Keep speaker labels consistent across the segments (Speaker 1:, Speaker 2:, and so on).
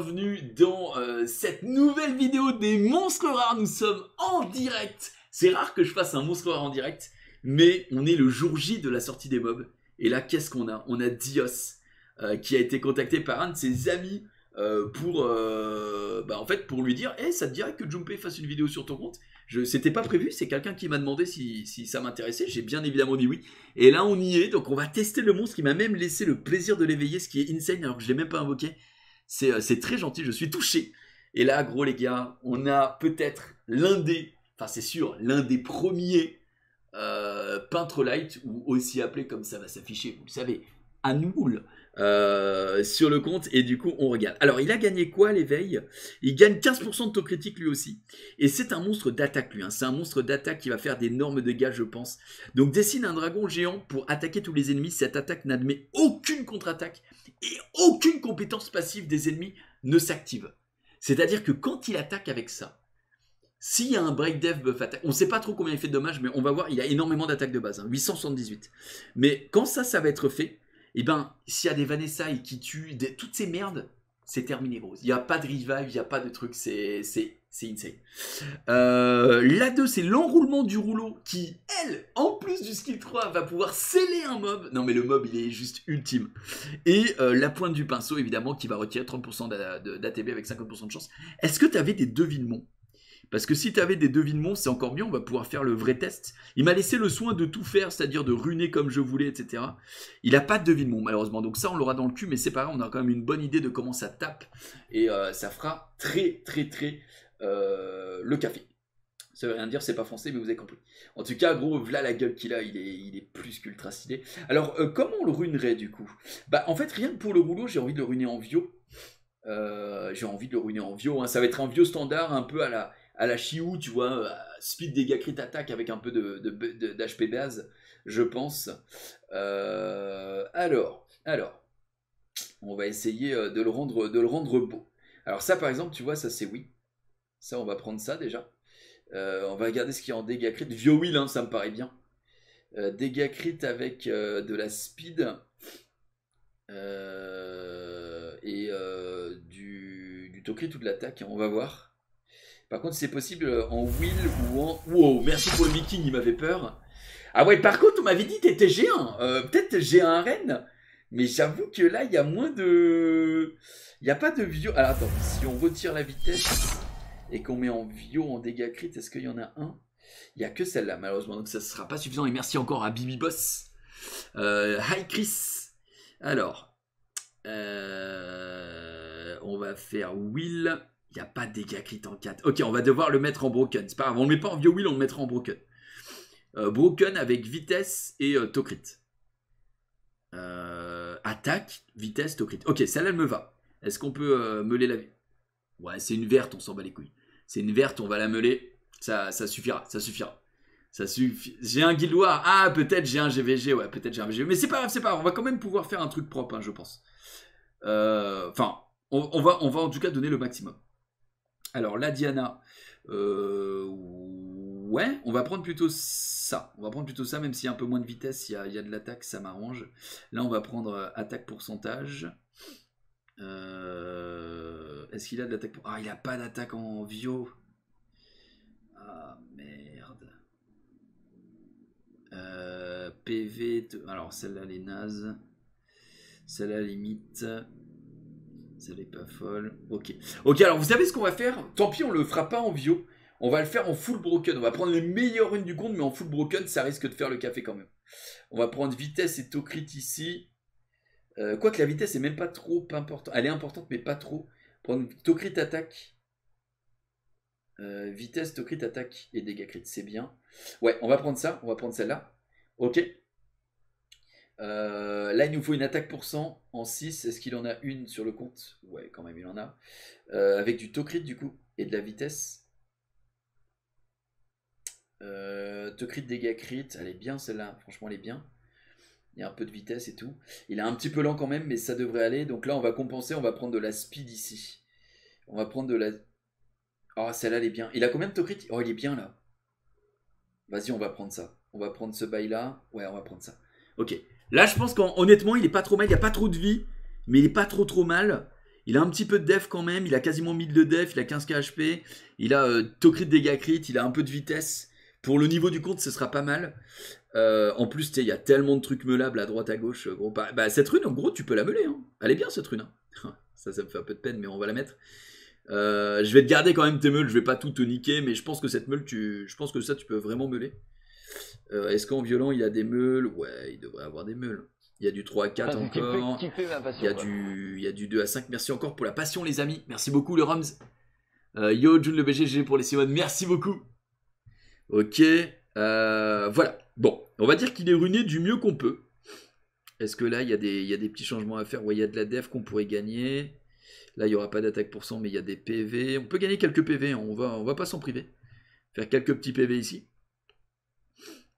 Speaker 1: bienvenue dans euh, cette nouvelle vidéo des monstres rares. Nous sommes en direct. C'est rare que je fasse un monstre rare en direct, mais on est le jour J de la sortie des mobs. Et là, qu'est-ce qu'on a On a Dios euh, qui a été contacté par un de ses amis euh, pour, bah, en fait, pour lui dire, hey, eh, ça te dirait que Junpei fasse une vidéo sur ton compte je, c'était pas prévu, c'est quelqu'un qui m'a demandé si, si ça m'intéressait, j'ai bien évidemment dit oui. Et là on y est, donc on va tester le monstre qui m'a même laissé le plaisir de l'éveiller, ce qui est insane alors que je l'ai même pas invoqué. Euh, c'est très gentil, je suis touché. Et là, gros les gars, on a peut-être l'un des, enfin c'est sûr, l'un des premiers euh, peintres light, ou aussi appelé comme ça va s'afficher, vous le savez, Anmoul. Euh, sur le compte et du coup on regarde. Alors il a gagné quoi l'éveil Il gagne 15% de taux critique lui aussi. Et c'est un monstre d'attaque lui, hein. c'est un monstre d'attaque qui va faire d'énormes dégâts je pense. Donc dessine un dragon géant pour attaquer tous les ennemis, cette attaque n'admet aucune contre-attaque et aucune compétence passive des ennemis ne s'active. C'est-à-dire que quand il attaque avec ça, s'il y a un break dev buff attaque, on ne sait pas trop combien il fait de dommages, mais on va voir, il a énormément d'attaques de base, 878. Hein. Mais quand ça, ça va être fait, et eh ben, s'il y a des Vanessa et qui tuent, des, toutes ces merdes, c'est terminé, rose. Il n'y a pas de revive, il n'y a pas de truc, c'est insane. Euh, la 2, c'est l'enroulement du rouleau qui, elle, en plus du skill 3, va pouvoir sceller un mob. Non, mais le mob, il est juste ultime. Et euh, la pointe du pinceau, évidemment, qui va retirer 30% d'ATB avec 50% de chance. Est-ce que tu avais des devinements parce que si tu avais des devinements, c'est encore mieux, on va pouvoir faire le vrai test. Il m'a laissé le soin de tout faire, c'est-à-dire de runer comme je voulais, etc. Il n'a pas de devinements, malheureusement. Donc ça, on l'aura dans le cul, mais c'est pareil, on a quand même une bonne idée de comment ça tape. Et euh, ça fera très, très, très euh, le café. Ça veut rien dire, c'est pas français, mais vous avez compris. En tout cas, gros, voilà la gueule qu'il a, il est, plus qu'ultra stylé. Alors, euh, comment on le runerait, du coup Bah, en fait, rien que pour le rouleau, j'ai envie de le runer en vieux. j'ai envie de le runer en vieux. Hein. Ça va être un vieux standard, un peu à la, à la Chiou, tu vois, euh, speed dégâts crit attaque avec un peu de, d'HP base, je pense. Euh, alors, alors, on va essayer euh, de le rendre, de le rendre beau. Alors ça, par exemple, tu vois, ça c'est oui. Ça, on va prendre ça déjà. on va regarder ce qu'il y a en dégâts crit. Vieux wheel, hein, ça me paraît bien. dégâts crit avec de la speed et du, du tocrit ou de l'attaque. On va voir. Par contre, c'est possible euh, en Will ou en... Wow, merci pour le viking, il m'avait peur. Ah ouais, par contre, on m'avait dit t'étais G1. Euh, peut-être G1 Mais j'avoue que là, il y a moins de... Il n'y a pas de vieux... Alors ah, attends, si on retire la vitesse et qu'on met en vieux en dégâts crit, est-ce qu'il y en a un Il n'y a que celle-là, malheureusement. Donc ça ne sera pas suffisant. Et merci encore à Bibi Boss. Euh, hi Chris. Alors... on va faire Will. Il n'y a pas de dégâts crit en 4. Ok, on va devoir le mettre en broken. C'est pas grave, on le met pas en vieux wheel, on le mettra en broken. Euh, broken avec vitesse et euh, tocrit. Euh, attaque, vitesse, tocrit. Ok, celle-là, elle me va. Est-ce qu'on peut meuler la vie Ouais, c'est une verte, on s'en bat les couilles. C'est une verte, on va la meuler. Ça, ça suffira, ça suffira. Ça suffit. J'ai un guildoir. Ah, peut-être j'ai un GVG. Ouais, peut-être j'ai un GVG. Mais c'est pas grave, c'est pas grave. On va quand même pouvoir faire un truc propre, hein, je pense. Enfin, va, on va en tout cas donner le maximum. Alors la Diana, euh, ouais, on va prendre plutôt ça. On va prendre plutôt ça, même s'il y a un peu moins de vitesse, il y a, de l'attaque, ça m'arrange. Là, on va prendre euh, attaque pourcentage. Euh, est-ce qu'il a de l'attaque pour... Ah, il a pas d'attaque en bio. Ah, merde. PV... Alors, celle-là, elle est naze. Celle-là, limite elle pas folle. Ok. Ok, alors vous savez ce qu'on va faire Tant pis, on le fera pas en bio. On va le faire en full broken. On va prendre les meilleures runes du compte, mais en full broken, ça risque de faire le café quand même. On va prendre vitesse et taux ici. Euh, quoique la vitesse est même pas trop importante. Elle est importante, mais pas trop. Prendre taux attaque. Euh, vitesse, tocrit attaque et dégâts crit, c'est bien. Ouais, on va prendre ça. On va prendre celle-là. Ok. Euh, là, il nous faut une attaque pour 100 en 6. Est-ce qu'il en a une sur le compte Ouais, quand même, il en a. Euh, avec du tocrit du coup, et de la vitesse. Euh, dégâts crit. Elle est bien, celle-là. Franchement, elle est bien. Il y a un peu de vitesse et tout. Il est un petit peu lent quand même, mais ça devrait aller. Donc là, on va compenser. On va prendre de la speed ici. On va prendre de la... Oh, celle-là, elle est bien. Il a combien de tocrit. Oh, il est bien, là. Vas-y, on va prendre ça. On va prendre ce bail-là. Ouais, on va prendre ça. Ok. Là, je pense qu'honnêtement, il est pas trop mal. Il n'y a pas trop de vie, mais il est pas trop trop mal. Il a un petit peu de def quand même. Il a quasiment 1000 de def. Il a 15 KHP. Il a euh, Tocrit, de dégâts Il a un peu de vitesse. Pour le niveau du compte, ce sera pas mal. Euh, en plus, il y a tellement de trucs meulables à droite à gauche. Euh, bah, bah, cette rune, en gros, tu peux la meuler. Hein. Elle est bien cette rune. Hein. ça, ça me fait un peu de peine, mais on va la mettre. je vais te garder quand même tes meules. Je vais pas tout te niquer, mais je pense que cette meule, je pense que ça, tu peux vraiment meuler. Euh, est-ce qu'en violent, il a des meules Ouais, il devrait avoir des meules. Il y a du 3 à 4 ah, encore. il, y a du, il y du 2 à 5. Merci encore pour la passion, les amis. Merci beaucoup, le rams euh, yo, June le BGG pour les Simon. Merci beaucoup. Ok. Euh, voilà. Bon, on va dire qu'il est ruiné du mieux qu'on peut. Est-ce que là, il y, a des, petits changements à faire Ouais, il y a de la def qu'on pourrait gagner. Là, il n'y aura pas d'attaque pour cent, mais il y a des PV. On peut gagner quelques PV. Hein. On va, on va pas s'en priver. Faire quelques petits PV ici.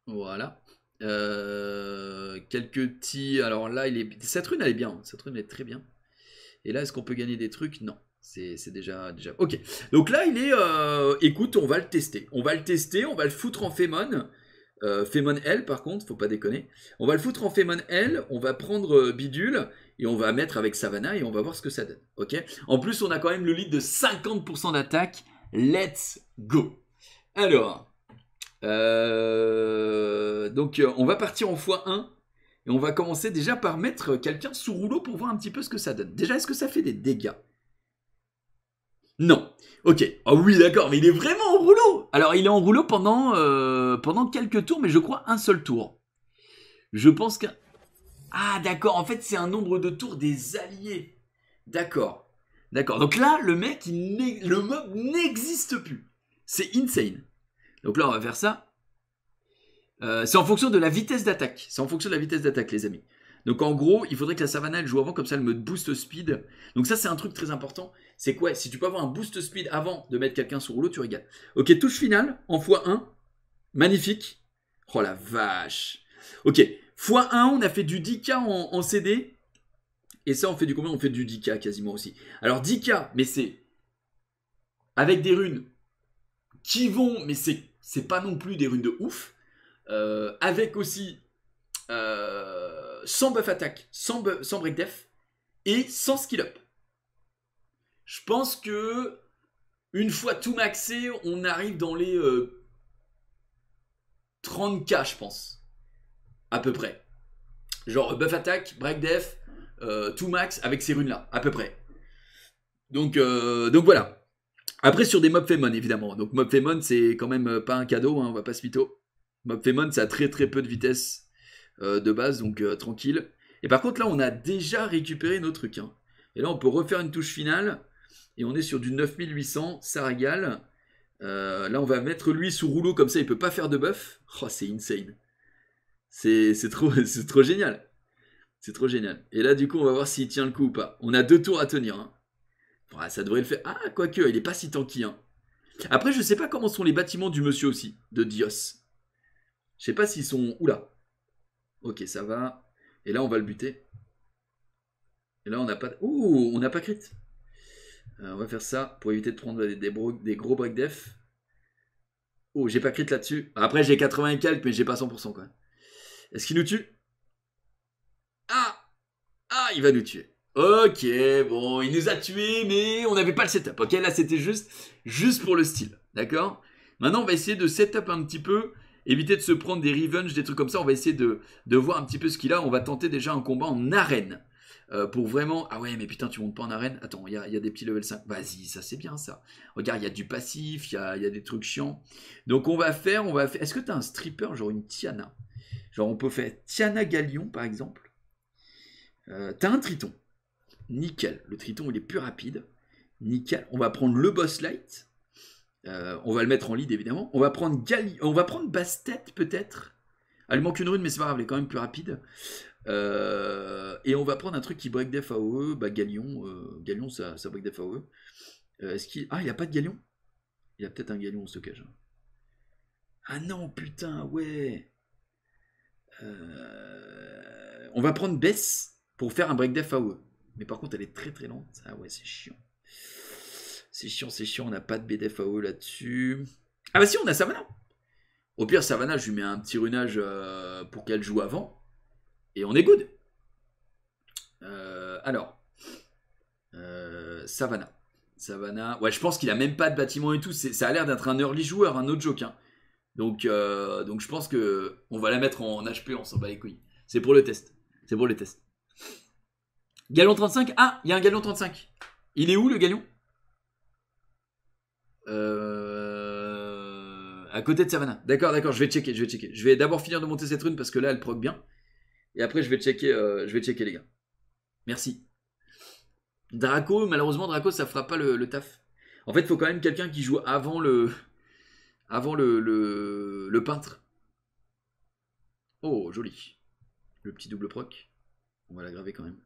Speaker 1: Voilà. Euh, quelques petits. Alors là, il est... cette rune, elle est bien. Hein. Cette rune, elle est très bien. Et là, est-ce qu'on peut gagner des trucs Non. C'est déjà, déjà. Ok. Donc là, il est. Euh, écoute, on va le tester. On va le tester. On va le foutre en Fémon. Euh, Fémon L, par contre, faut pas déconner. On va le foutre en Fémon L. On va prendre euh, Bidule. Et on va mettre avec Savannah. Et on va voir ce que ça donne. Ok. En plus, on a quand même le lead de 50% d'attaque. Let's go. Alors. Euh, donc euh, on va partir en x1 et on va commencer déjà par mettre quelqu'un sous rouleau pour voir un petit peu ce que ça donne. Déjà, est-ce que ça fait des dégâts Non. Ok. oh, oui, d'accord, mais il est vraiment en rouleau Alors il est en rouleau pendant, euh, pendant quelques tours, mais je crois un seul tour. Je pense qu'un... Ah d'accord, en fait c'est un nombre de tours des alliés. D'accord. D'accord. Donc là, le mec, le mob n'existe plus. C'est insane. Donc là, on va faire ça. Euh, c'est en fonction de la vitesse d'attaque. C'est en fonction de la vitesse d'attaque, les amis. Donc en gros, il faudrait que la savane elle joue avant, comme ça elle me booste speed. Donc ça, c'est un truc très important. C'est quoi Si tu peux avoir un boost speed avant de mettre quelqu'un sur rouleau, tu regardes. Ok, touche finale en x1. Magnifique. Oh la vache. Ok, x1, on a fait du 10k en, en CD. Et ça, on fait du combien On fait du 10k quasiment aussi. Alors 10k, mais c'est avec des runes qui vont, mais c'est c'est pas non plus des runes de ouf. Euh, avec aussi 100 euh, sans buff attaque, sans, sans break def et sans skill up. Je pense que une fois tout maxé, on arrive dans les 30k, euh, je pense. À peu près. Genre buff attaque, break def, tout max avec ces runes là, à peu près. Donc, donc voilà. Après, sur des Mobfemon, évidemment. Donc, Mobfemon, c'est quand même euh, pas un cadeau, hein, on va pas se Mob Femon, ça a très très peu de vitesse euh, de base, donc euh, tranquille. Et par contre, là, on a déjà récupéré nos trucs. Hein. Et là, on peut refaire une touche finale. Et on est sur du 9800, ça régale. là, on va mettre lui sous rouleau, comme ça, il peut pas faire de buff. Oh, c'est insane. C'est trop, trop génial. C'est trop génial. Et là, du coup, on va voir s'il tient le coup ou pas. On a deux tours à tenir. Hein ça devrait le faire. Ah, quoique, il est pas si tanky. Hein. Après, je sais pas comment sont les bâtiments du monsieur aussi, de Dios. Je sais pas s'ils sont... Oula. Ok, ça va. Et là, on va le buter. Et là, on n'a pas... Ouh, on n'a pas crit. Euh, on va faire ça pour éviter de prendre des, gros break def. Oh, j'ai pas crit là-dessus. Après, j'ai 80 calques, mais j'ai pas 100% quoi. Est-ce qu'il nous tue Ah Ah, il va nous tuer. Ok, bon, il nous a tués, mais on n'avait pas le setup. Ok, là c'était juste, juste pour le style, d'accord Maintenant, on va essayer de setup un petit peu, éviter de se prendre des revenge, des trucs comme ça. On va essayer de, de voir un petit peu ce qu'il a. On va tenter déjà un combat en arène. Euh, pour vraiment. Ah ouais, mais putain, tu montes pas en arène Attends, il y a, y a, des petits level 5. Vas-y, ça c'est bien ça. Regarde, il y a du passif, il y a, y a, des trucs chiants. Donc on va faire, on va faire. Est-ce que t'as un stripper, genre une Tiana Genre on peut faire Tiana Galion par exemple. Euh, t'as un triton. Nickel. Le triton, il est plus rapide. Nickel. On va prendre le boss light. Euh, on va le mettre en lead, évidemment. On va prendre Gali... On va prendre Bastet, peut-être. Ah, il manque une rune, mais c'est pas grave, elle est quand même plus rapide. Euh, et on va prendre un truc qui break def AOE. Bah, Galion. Euh, Galion, ça, ça break def AOE. Est-ce qu'il. Ah, il n'y a pas de Galion Il y a peut-être un Galion en stockage. Ah non, putain, ouais. on va prendre Bess pour faire un break def AOE. Mais par contre, elle est très très lente. Ah ouais, c'est chiant. C'est chiant, c'est chiant. On n'a pas de BDFAO là-dessus. Ah bah si, on a Savannah. Au pire, Savannah, je lui mets un petit runage euh, pour qu'elle joue avant. Et on est good. Euh, alors. Euh, Savannah. Savannah. Ouais, je pense qu'il a même pas de bâtiment et tout. Ça a l'air d'être un early joueur, un hein, autre joke. Hein. Donc, donc je pense que on va la mettre en HP, on s'en bat les couilles. C'est pour le test. C'est pour le test. Galon 35 Ah, il y a un galon 35. Il est où le galon euh... À côté de Savannah. D'accord, d'accord, je vais checker, je vais checker. Je vais d'abord finir de monter cette rune parce que là, elle proc bien. Et après, je vais checker, euh, je vais checker les gars. Merci. Draco, malheureusement, Draco, ça fera pas le, taf. En fait, il faut quand même quelqu'un qui joue avant le... Avant le, le, le peintre. Oh, joli. Le petit double proc. On va l'aggraver quand même.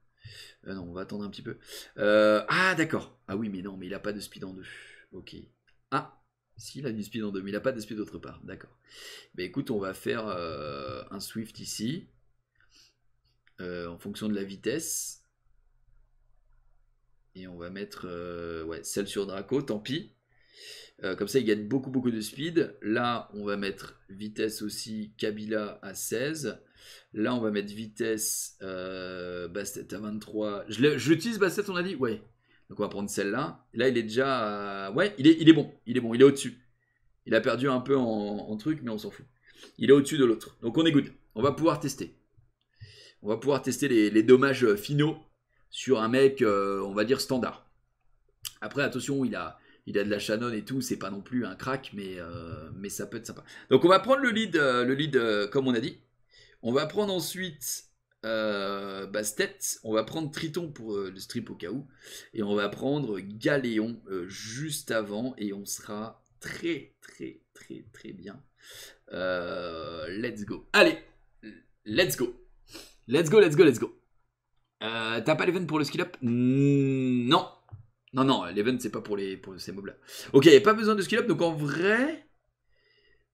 Speaker 1: Euh, non, on va attendre un petit peu. Euh, ah, d'accord. Ah oui, mais non, mais il n'a pas de speed en deux. Ok. Ah, si, il a du speed en deux, mais il n'a pas de speed d'autre part. D'accord. mais écoute, on va faire euh, un Swift ici. en fonction de la vitesse. Et on va mettre ouais, celle sur Draco, tant pis. comme ça, il gagne beaucoup, beaucoup de speed. Là, on va mettre vitesse aussi Kabila à 16. Là, on va mettre vitesse euh, Bastet à 23. J'utilise Bastet, on a dit Ouais. Donc on va prendre celle-là. Là, il est déjà... ouais, il est, il est bon. Il est bon, il est au-dessus. Il a perdu un peu en, truc, mais on s'en fout. Il est au-dessus de l'autre. Donc on est good. On va pouvoir tester. On va pouvoir tester les, dommages euh, finaux sur un mec, euh, on va dire, standard. Après, attention, il a, il a de la Shannon et tout, c'est pas non plus un crack, mais, mais ça peut être sympa. Donc on va prendre le lead, le lead comme on a dit. On va prendre ensuite euh, Bastet, on va prendre Triton pour euh, le strip au cas où, et on va prendre Galéon euh, juste avant, et on sera très très très très bien. let's go. Allez, let's go. Let's go, let's go, let's go. T'as pas l'event pour le skill up Non. Non, non, l'event c'est pas pour les pour ces mobs là. Ok, pas besoin de skill up, donc en vrai,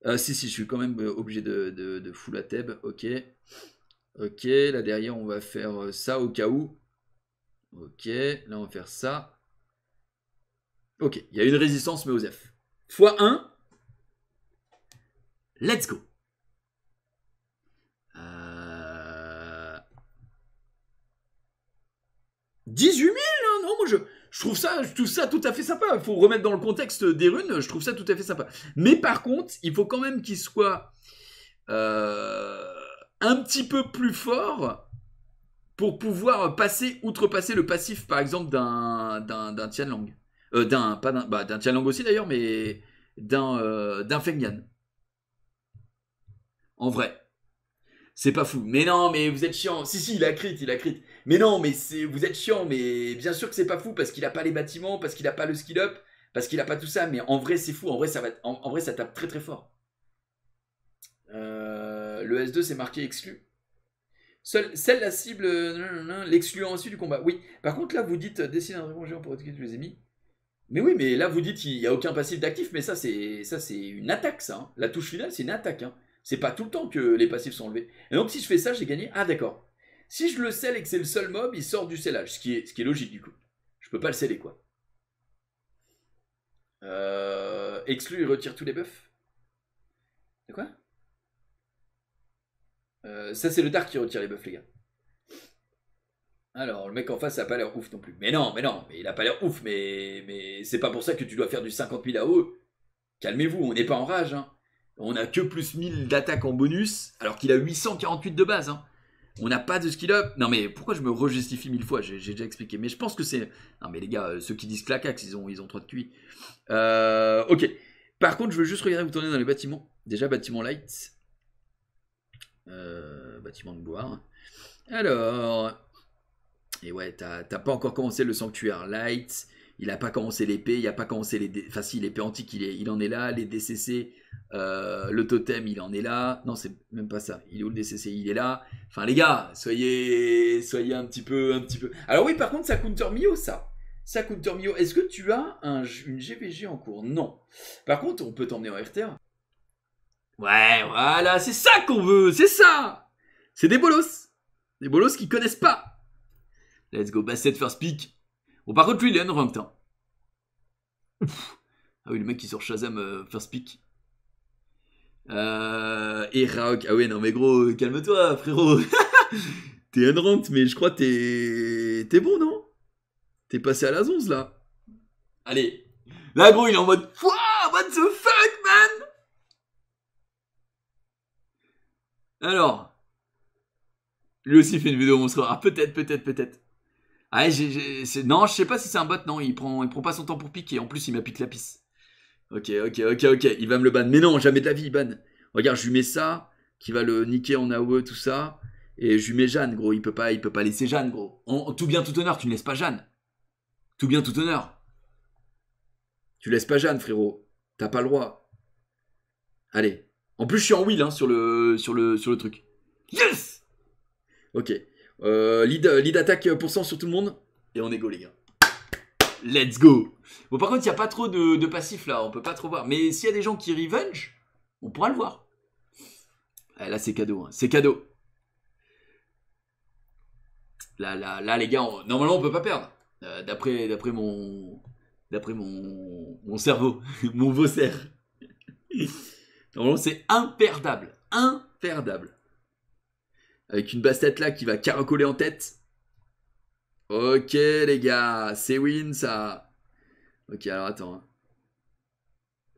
Speaker 1: euh, si, si, je suis quand même euh, obligé de, de, la full Ok. Ok, là derrière, on va faire euh, ça au cas où. Ok, là on va faire ça. Ok, il y a une résistance, mais aux F. x1. Let's go. Euh... 18 000 hein Non, moi je... Je trouve ça, tout ça tout à fait sympa. Il faut remettre dans le contexte des runes. Je trouve ça tout à fait sympa. Mais par contre, il faut quand même qu'il soit euh, un petit peu plus fort pour pouvoir passer, outrepasser le passif, par exemple, d'un, d'un, d'un Tianlang. Euh, d'un, pas d'un, bah, Tianlang aussi d'ailleurs, mais d'un, euh, d'un Fengyan. En vrai c'est pas fou. Mais non, mais vous êtes chiant. Si, si, il a crit, il a crit. Mais non, mais c'est, vous êtes chiant. Mais bien sûr que c'est pas fou parce qu'il a pas les bâtiments, parce qu'il a pas le skill up, parce qu'il a pas tout ça. Mais en vrai, c'est fou. En vrai, ça va, vrai, ça tape très très fort. Euh, le S2, c'est marqué exclu. seul celle la cible euh, l'excluant ensuite du combat. Oui. Par contre, là, vous dites euh, dessine un dragon géant pour attaquer je les ai Mais oui, mais là, vous dites qu'il n'y a aucun passif d'actif. Mais ça, c'est ça, c'est une attaque, ça. Hein. La touche finale, c'est une attaque. Hein. C'est pas tout le temps que les passifs sont enlevés. Et donc, si je fais ça, j'ai gagné. Ah, d'accord. Si je le scelle et que c'est le seul mob, il sort du scellage, ce qui est, logique du coup. Je peux pas le sceller, quoi. Euh, exclu, il retire tous les buffs. De quoi euh, Ça, c'est le Dark qui retire les buffs, les gars. Alors, le mec en face, a pas l'air ouf non plus. Mais non, mais non, mais il a pas l'air ouf, mais, mais c'est pas pour ça que tu dois faire du 50 000 eux. Calmez-vous, on n'est pas en rage, hein. On a que plus 1000 d'attaque en bonus, alors qu'il a 848 de base. Hein. On n'a pas de skill up. Non mais pourquoi je me rejustifie mille fois J'ai déjà expliqué. Mais je pense que c'est... Non mais les gars, euh, ceux qui disent clacax, ils ont, ils ont trop de QI. Euh, ok. Par contre, je veux juste regarder vous tourner dans les bâtiments. Déjà, bâtiment light. Euh, bâtiment de gloire. Hein. Alors... Et ouais, t'as pas encore commencé le sanctuaire light il n'a pas commencé l'épée, il n'a pas commencé les, enfin si l'épée antique, il, est, il en est là, les DCC, euh, le totem, il en est là. Non, c'est même pas ça. Il est où le DCC Il est là. Enfin les gars, soyez, soyez un petit peu, un petit peu. Alors oui, par contre, ça counter Mio ça. Ça counter Mio. Est-ce que tu as une gpg en cours Non. Par contre, on peut t'emmener en RTA. Ouais, voilà, c'est ça qu'on veut, c'est ça. C'est des bolos, des bolos qui connaissent pas. Let's go, Bassette first pick. Bon, par contre, lui, il est unranked. Hein. ah oui, le mec qui sort Shazam euh, first pick. Euh, et Raok, ah oui, non mais gros, euh, calme-toi, frérot. t'es unranked, mais je crois t'es t'es bon, non T'es passé à la 11 là. Allez, là gros, il est en mode What the fuck, man Alors, lui aussi fait une vidéo monstre. Ah, peut-être, peut-être, peut-être. Ah, non, je sais pas si c'est un bot, non, il prend, il prend pas son temps pour piquer, en plus il m'a piqué la pisse. Ok, ok, ok, ok, il va me le ban. Mais non, jamais de vie, ban. Regarde, je lui mets ça, qui va le niquer en AOE, tout ça. Et je lui mets Jeanne, gros, il peut pas, il peut pas laisser Jeanne, gros. tout bien, tout honneur, tu ne laisses pas Jeanne. Tout bien, tout honneur. Tu laisses pas Jeanne, frérot. T'as pas le droit. Allez. En plus, je suis en wheel hein, sur, le, sur, le, sur le truc. Yes Ok. Euh, lead, euh, attack pour cent sur tout le monde. Et on est go, les gars. Let's go. Bon, par contre, il n'y a pas trop de, de passifs là. On peut pas trop voir. Mais s'il y a des gens qui revenge, on pourra le voir. Eh, là, c'est cadeau. Hein. C'est cadeau. Là, là, là, les gars, normalement, on peut pas perdre. Euh, d'après, d'après mon, d'après mon, mon cerveau, mon vosser. normalement, c'est imperdable. Imperdable. Avec une basse-tête là qui va caracoler en tête. Ok les gars, c'est win ça. Ok alors attends. Hein.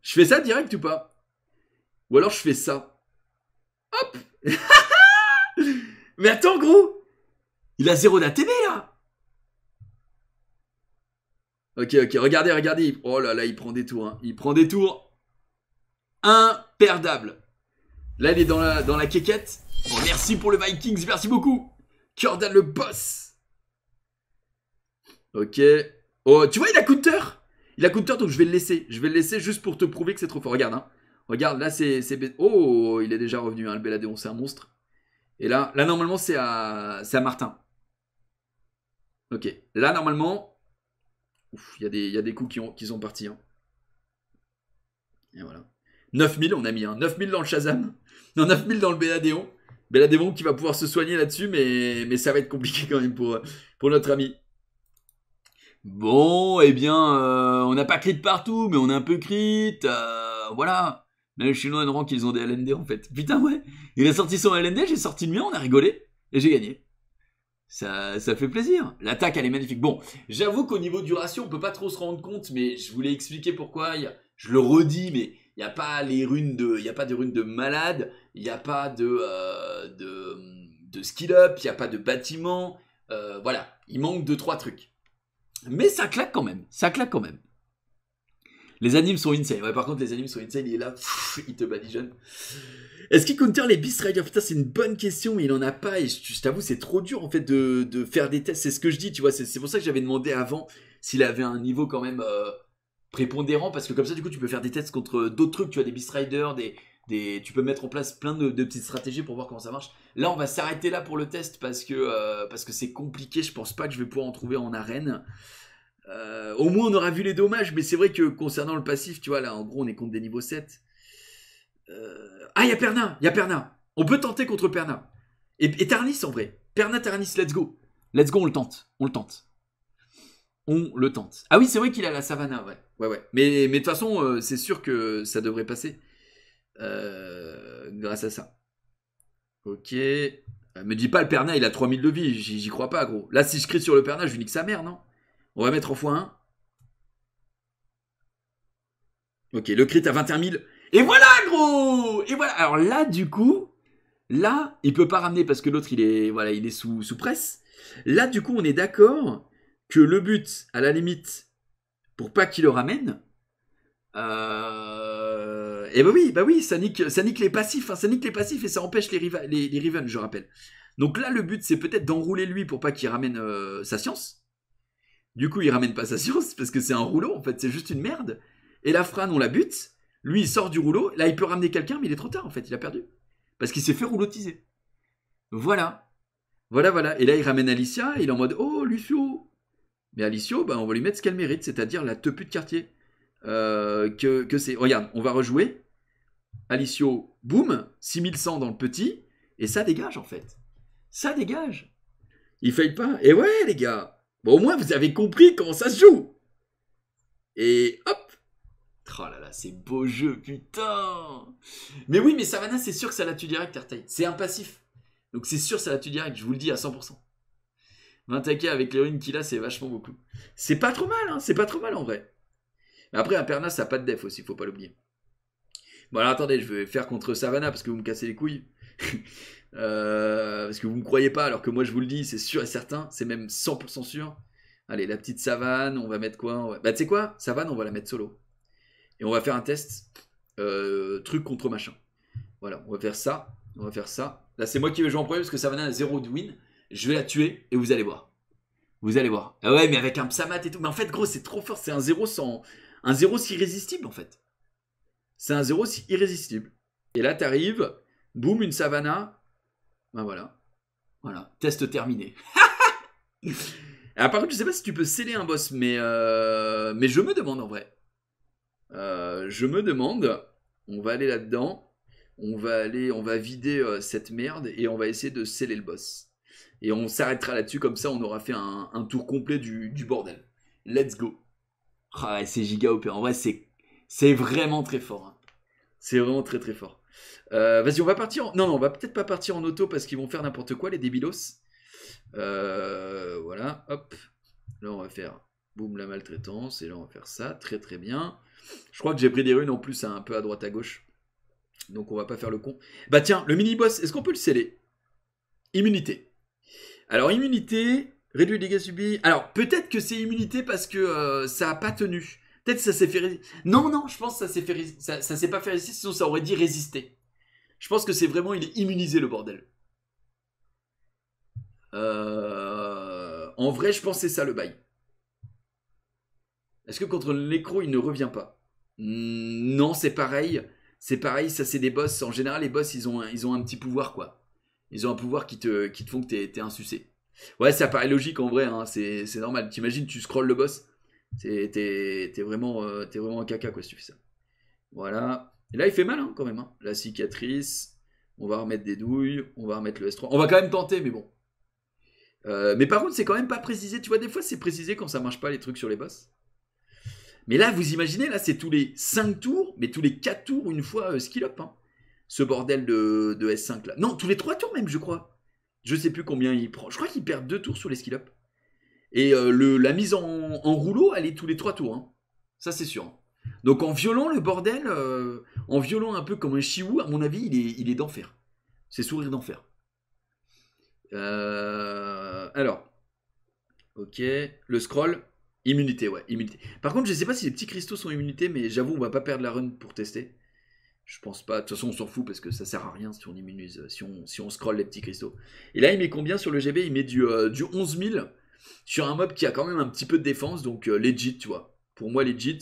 Speaker 1: Je fais ça direct ou pas Ou alors je fais ça. Hop Mais attends gros Il a zéro d'ATB là Ok ok, regardez, regardez. Oh là là, il prend des tours. Hein. Il prend des tours. Imperdable. Là, il est dans la, dans la quéquette. Bon, merci pour le Vikings, merci beaucoup. Jordan le boss. Ok. Oh, tu vois, il a counter, Il a counter donc je vais le laisser. Je vais le laisser juste pour te prouver que c'est trop fort. Regarde, hein. Regarde, là, c'est... Oh, il est déjà revenu, hein, le Belladéon, c'est un monstre. Et là, là normalement, c'est à... à Martin. Ok. Là, normalement... Ouf, il y, y, a des coups qui, ont, qui sont partis. Hein. Et voilà. 9000, on a mis. Hein. 9000 dans le Shazam. Il y en a 9000 dans le Béladéon. Béladéon qui va pouvoir se soigner là-dessus, mais, mais ça va être compliqué quand même pour, pour notre ami. Bon, eh bien, euh, on n'a pas crit partout, mais on a un peu crit. Euh, voilà. Même les Chinois rang qu'ils ont des LND en fait. Putain, ouais. Il a sorti son LND, j'ai sorti le mien, on a rigolé et j'ai gagné. Ça, ça, fait plaisir. L'attaque, elle est magnifique. Bon, j'avoue qu'au niveau duration, on peut pas trop se rendre compte, mais je voulais expliquer pourquoi. Je le redis, mais il n'y a pas les runes de, il y a pas de runes de malade, il n'y a pas euh, de, de, skill up, il n'y a pas de bâtiment. Euh, voilà, il manque deux trois trucs. Mais ça claque quand même, ça claque quand même. Les animes sont insane. Ouais, par contre, les animes sont insane. Il est là, il te badigeonne. Est-ce qu'il counter les Beast Rider c'est une bonne question, mais il en a pas. Et je, t'avoue, c'est trop dur en fait de, faire des tests. C'est ce que je dis, tu vois. C'est pour ça que j'avais demandé avant s'il avait un niveau quand même euh, prépondérant parce que comme ça du coup tu peux faire des tests contre d'autres trucs, tu as des Beast Rider, des, des, tu peux mettre en place plein de, petites stratégies pour voir comment ça marche. Là on va s'arrêter là pour le test parce que euh, parce que c'est compliqué, je pense pas que je vais pouvoir en trouver en arène. Euh, au moins on aura vu les dommages, mais c'est vrai que concernant le passif, tu vois là en gros on est contre des niveaux 7. Euh, ah il y a Perna, il y a Perna. On peut tenter contre Perna. Et, Tarnis en vrai. Perna Tarnis, let's go. Let's go, on le tente. On le tente. On le tente. Ah oui, c'est vrai qu'il a la savannah ouais. Ouais, ouais. Mais, de toute façon, euh, c'est sûr que ça devrait passer. Euh, grâce à ça. Ok. Euh, me dis pas le Perna, il a 3000 de vie. J'y crois pas, gros. Là, si je crie sur le Perna, je lui nique sa mère, non On va mettre en fois 1 Ok, le crit à 21 000. Et voilà, gros Et voilà. Alors là, du coup, là, il peut pas ramener parce que l'autre, il est, voilà, il est sous, sous presse. Là, du coup, on est d'accord que le but, à la limite, pour pas qu'il le ramène. Euh, et bah oui, bah oui, ça nique, ça les passifs, hein, ça nique les passifs et ça empêche les, riva les, je rappelle. Donc là, le but, c'est peut-être d'enrouler lui pour pas qu'il ramène euh, sa science. Du coup, il ramène pas sa science parce que c'est un rouleau, en fait, c'est juste une merde. Et la frane, on la bute. Lui, il sort du rouleau. Là, il peut ramener quelqu'un, mais il est trop tard, en fait, il a perdu. Parce qu'il s'est fait roulotiser. Voilà. Voilà, voilà. Et là, il ramène Alicia, il est en mode Oh, Lucio, mais Alicio, ben on va lui mettre ce qu'elle mérite, c'est-à-dire la tepue de quartier. Euh, que, c'est. Regarde, on va rejouer. Alicio, boum, 6100 dans le petit, et ça dégage en fait. Ça dégage. Il faille pas. Et ouais, les gars, bon, au moins vous avez compris comment ça se joue. Et hop, Oh là là, c'est beau jeu, putain Mais oui, mais Savannah, c'est sûr que ça la tue direct, C'est un passif. Donc c'est sûr que ça la tue direct, je vous le dis à 100%. 20 taquets avec ruines qu'il a, c'est vachement beaucoup. C'est pas trop mal, hein, c'est pas trop mal en vrai. Mais après, Pernas, ça n'a pas de def aussi, faut pas l'oublier. Bon, alors attendez, je vais faire contre Savannah parce que vous me cassez les couilles. Euh, parce que vous me croyez pas, alors que moi je vous le dis, c'est sûr et certain, c'est même 100% sûr. Allez, la petite savane, on va mettre quoi Bah, tu sais quoi Savane, on va la mettre solo. Et on va faire un test. Euh, truc contre machin. Voilà, on va faire ça. On va faire ça. Là, c'est moi qui vais jouer en premier parce que Savannah a 0 de win je vais la tuer et vous allez voir. Vous allez voir. Ah ouais, mais avec un psamat et tout. Mais en fait, gros, c'est trop fort. C'est un zéro sans. Un si irrésistible, en fait. C'est un si irrésistible. Et là, t'arrives, boum, une savana. Ben voilà. Voilà. Test terminé. ah, par contre, je sais pas si tu peux sceller un boss, mais, euh, mais je me demande en vrai. Euh, je me demande. On va aller là-dedans. On va aller, on va vider euh, cette merde et on va essayer de sceller le boss. Et on s'arrêtera là-dessus, comme ça on aura fait un, tour complet du, bordel. Let's go. Ah, c'est giga OP. En vrai, c'est, c'est vraiment très fort. Hein. C'est vraiment très très fort. Euh, vas-y, on va partir. Non, non, on va peut-être pas partir en auto parce qu'ils vont faire n'importe quoi, les débilos. Euh, voilà, hop. Là, on va faire boum la maltraitance. Et là, on va faire ça. Très très bien. Je crois que j'ai pris des runes en plus, un peu à droite à gauche. Donc, on va pas faire le con. Bah, tiens, le mini-boss, est-ce qu'on peut le sceller Immunité. Alors, immunité, réduit les dégâts subis. Alors, peut-être que c'est immunité parce que euh, ça a pas tenu. Peut-être que ça s'est fait Non, non, je pense que ça s'est fait ça, s'est pas fait résister, sinon ça aurait dit résister. Je pense que c'est vraiment, il est immunisé le bordel. Euh, en vrai, je pense c'est ça le bail. Est-ce que contre l'écro, il ne revient pas hmm, Non, c'est pareil. C'est pareil, ça c'est des boss. En général, les boss, ils ont ils ont un petit pouvoir, quoi. Ils ont un pouvoir qui te, qui font que t'es es un Ouais, ça paraît logique en vrai, hein, c'est normal. T'imagines, tu scrolles le boss. T'es vraiment, euh, es vraiment un caca quoi si tu fais ça. Voilà. Et là, il fait mal hein, quand même. Hein. La cicatrice. On va remettre des douilles. On va remettre le S3. On va quand même tenter, mais bon. Euh, mais par contre, c'est quand même pas précisé. Tu vois, des fois, c'est précisé quand ça marche pas les trucs sur les boss. Mais là, vous imaginez, là, c'est tous les 5 tours, mais tous les 4 tours, une fois euh, skill up ce bordel de, S5 là. Non, tous les trois tours même, je crois. Je sais plus combien il prend. Je crois qu'il perd deux tours sur les skill up. Et euh, le, la mise en, rouleau, elle est tous les trois tours. Hein. Ça, c'est sûr. Hein. Donc en violant le bordel, euh, en violant un peu comme un chiou, à mon avis, il est, il est d'enfer. C'est sourire d'enfer. Euh, alors, ok, le scroll, immunité, ouais, immunité. Par contre, je ne sais pas si les petits cristaux sont immunités, mais j'avoue, on va pas perdre la run pour tester. Je pense pas. De toute façon, on s'en fout parce que ça sert à rien si on immunise, si on, scrolle les petits cristaux. Et là, il met combien sur le GB Il met du, euh, du 11 000 sur un mob qui a quand même un petit peu de défense, donc euh, legit, tu vois. Pour moi, legit.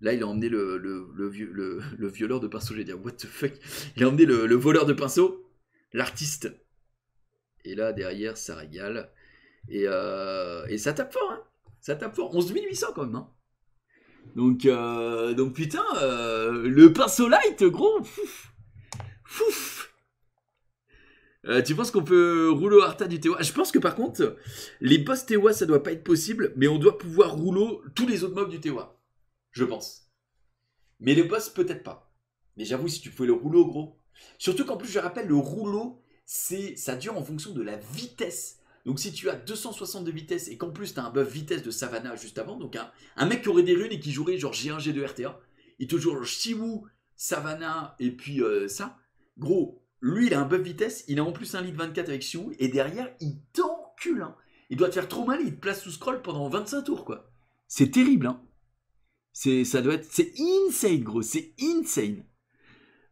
Speaker 1: Là, il a emmené le, le, violeur de pinceau, J'ai dire, what the fuck Il a emmené le, voleur de pinceau, l'artiste. Et là, derrière, ça régale. Et, euh, et ça tape fort, hein Ça tape fort. 11 800 quand même, hein. Donc, euh, donc putain, euh, le pinceau light, gros, fouf, fouf. Euh, tu penses qu'on peut rouler au Arta du Tewa Je pense que par contre, les boss Tewa, ça doit pas être possible, mais on doit pouvoir rouler tous les autres mobs du Tewa. Je pense. Mais les boss, peut-être pas. Mais j'avoue, si tu pouvais le rouleau, gros. Surtout qu'en plus, je rappelle, le rouleau, c'est ça dure en fonction de la vitesse donc si tu as 262 de vitesse et qu'en plus tu as un buff vitesse de Savannah juste avant, donc un, mec qui aurait des runes et qui jouerait genre G1, G2, RTA, il te joue Shiwu, Savannah et puis euh, ça, gros, lui il a un buff vitesse, il a en plus un lead 24 avec Shiwu et derrière il t'encule. Hein. Il doit te faire trop mal il te place sous scroll pendant 25 tours quoi. C'est terrible hein. C'est ça doit être c'est insane gros, c'est insane.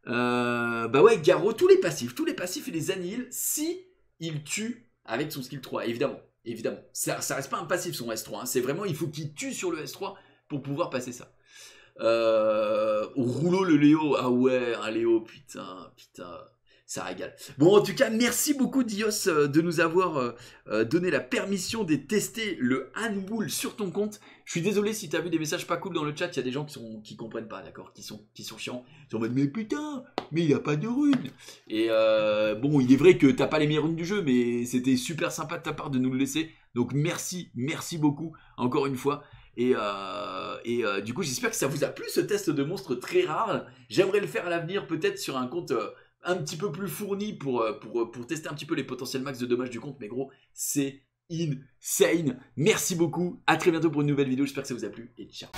Speaker 1: Euh, bah ouais, Garro, tous les passifs, tous les passifs, et les annihile si il tue avec son skill 3, évidemment. Évidemment. Ça, reste pas un passif son S3. Hein. C'est vraiment, il faut qu'il tue sur le S3 pour pouvoir passer ça. Euh, au rouleau le Léo. Ah ouais, un Léo, putain, putain ça régale. Bon, en tout cas, merci beaucoup Dios euh, de nous avoir euh, euh, donné la permission de tester le handball sur ton compte. Je suis désolé si tu as vu des messages pas cool dans le chat, il y a des gens qui sont qui comprennent pas, d'accord, qui sont qui sont chiants, Ils sont en mode mais putain, mais il n'y a pas de runes. Et bon, il est vrai que t'as pas les meilleures runes du jeu, mais c'était super sympa de ta part de nous le laisser. Donc merci, merci beaucoup encore une fois. Et, et du coup, j'espère que ça vous a plu ce test de monstre très rare. J'aimerais le faire à l'avenir, peut-être sur un compte un petit peu plus fourni pour, euh, euh, pour, tester un petit peu les potentiels max de dommages du compte. Mais gros, c'est insane. Merci beaucoup. À très bientôt pour une nouvelle vidéo. J'espère que ça vous a plu et ciao.